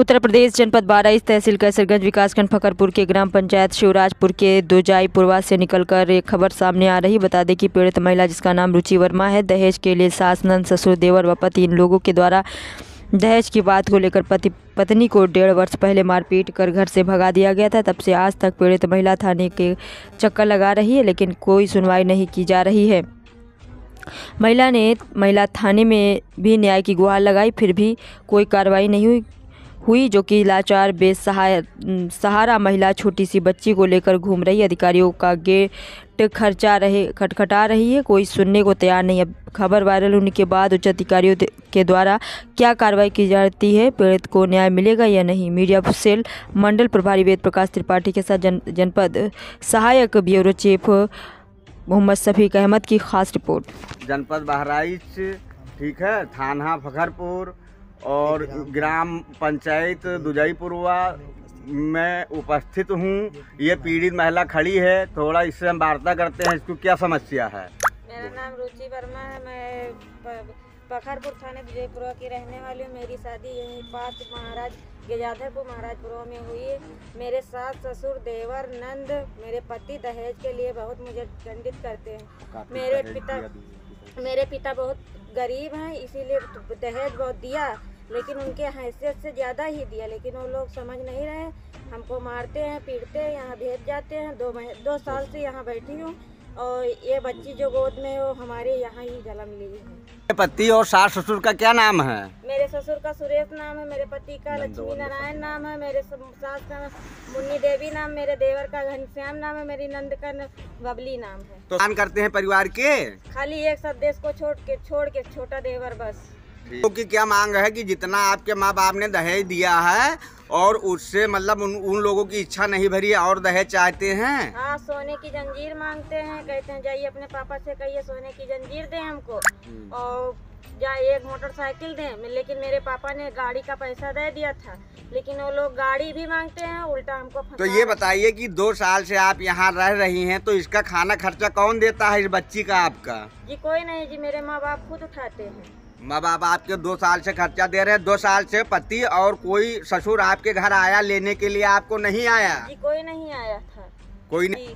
उत्तर प्रदेश जनपद बाराइस तहसील कैसरगंज विकासखंड फकरपुर के ग्राम पंचायत शिवराजपुर के दोजाई पुरवा से निकलकर एक खबर सामने आ रही बता दें कि पीड़ित महिला जिसका नाम रुचि वर्मा है दहेज के लिए सास नंद ससुर देवर व पति इन लोगों के द्वारा दहेज की बात को लेकर पति पत्नी को डेढ़ वर्ष पहले मारपीट कर घर से भगा दिया गया था तब से आज तक पीड़ित महिला थाने के चक्कर लगा रही है लेकिन कोई सुनवाई नहीं की जा रही है महिला ने महिला थाने में भी न्याय की गुहार लगाई फिर भी कोई कार्रवाई नहीं हुई हुई जो कि लाचार बेसहाय सहारा महिला छोटी सी बच्ची को लेकर घूम रही अधिकारियों का गेट खर्चा रहे खटखटा रही है कोई सुनने को तैयार नहीं है खबर वायरल होने के बाद उच्च अधिकारियों के द्वारा क्या कार्रवाई की जाती है पीड़ित को न्याय मिलेगा या नहीं मीडिया सेल मंडल प्रभारी वेद प्रकाश त्रिपाठी के साथ जन जनपद सहायक ब्यूरो चीफ मोहम्मद शफीक अहमद की खास रिपोर्ट जनपद बहराइच ठीक है थाना फखरपुर और ग्राम पंचायत दुजईपुरवा मैं उपस्थित हूँ ये पीड़ित महिला खड़ी है थोड़ा इससे हम वार्ता करते हैं इसको क्या समस्या है मेरा नाम रुचि वर्मा है मैं पखरपुर थाने विजयपुरा की रहने वाली हूँ मेरी शादी यहीं पाँच महाराज गजाधरपुर महाराजपुरा में हुई है मेरे सास ससुर देवर नंद मेरे पति दहेज के लिए बहुत मुझे दंडित करते हैं मेरे पिता मेरे पिता बहुत गरीब हैं इसीलिए दहेज बहुत दिया लेकिन उनके हैसियत से ज़्यादा ही दिया लेकिन वो लोग समझ नहीं रहे हमको मारते हैं पीटते हैं यहाँ भेज जाते हैं दो मह दो साल से यहाँ बैठी हूँ और ये बच्ची जो गोद में वो हमारे यहाँ ही जन्म ली है पति और सास ससुर का क्या नाम है मेरे ससुर का सुरेश नाम है मेरे पति का लक्ष्मी नारायण नाम है मेरे सास का मुन्नी देवी नाम मेरे देवर का घनश्याम नाम है मेरी नंद का बबली नाम है तो करते हैं परिवार के खाली एक सदेश को छोड़ के छोड़ के छोटा देवर बस तो की क्या मांग है कि जितना आपके माँ बाप ने दहेज दिया है और उससे मतलब उन, उन लोगों की इच्छा नहीं भरी और दहेज चाहते हैं हाँ सोने की जंजीर मांगते हैं कहते हैं जाइए अपने पापा से कहिए सोने की जंजीर दे हमको हम्म। और जाए एक मोटरसाइकिल दें लेकिन मेरे पापा ने गाड़ी का पैसा दे दिया था लेकिन वो लोग गाड़ी भी मांगते हैं उल्टा हमको तो ये बताइए कि दो साल से आप यहाँ रह रही हैं तो इसका खाना खर्चा कौन देता है इस बच्ची का आपका जी कोई नहीं जी मेरे माँ बाप खुद उठाते हैं माँ बाप आपके दो साल से खर्चा दे रहे हैं दो साल से पति और कोई ससुर आपके घर आया लेने के लिए आपको नहीं आया जी कोई नहीं आया था कोई नहीं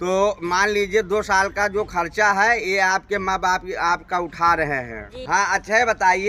तो मान लीजिए दो साल का जो खर्चा है ये आपके माँ बाप आपका उठा रहे हैं हाँ अच्छा है बताइए